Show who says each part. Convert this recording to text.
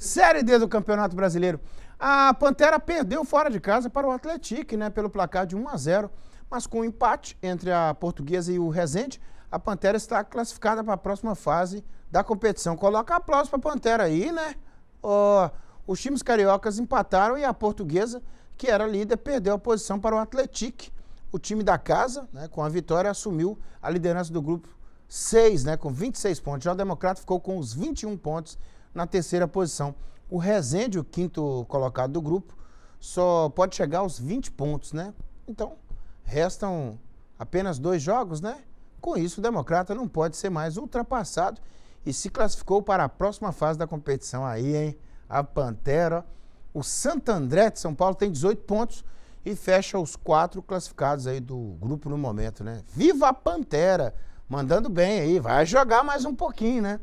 Speaker 1: Série D do Campeonato Brasileiro. A Pantera perdeu fora de casa para o Atlético, né, pelo placar de 1 a 0, mas com um empate entre a Portuguesa e o Resende, a Pantera está classificada para a próxima fase da competição. Coloca aplauso para a Pantera aí, né? Oh, os times cariocas empataram e a Portuguesa, que era líder, perdeu a posição para o Atlético. O time da casa, né, com a vitória, assumiu a liderança do grupo 6, né, com 26 pontos. Já o Democrata ficou com os 21 pontos na terceira posição. O Rezende, o quinto colocado do grupo, só pode chegar aos 20 pontos, né? Então, restam apenas dois jogos, né? Com isso, o Democrata não pode ser mais ultrapassado e se classificou para a próxima fase da competição aí, hein? A Pantera. O Santandré de São Paulo tem 18 pontos e fecha os quatro classificados aí do grupo no momento, né? Viva a Pantera! Mandando bem aí, vai jogar mais um pouquinho, né?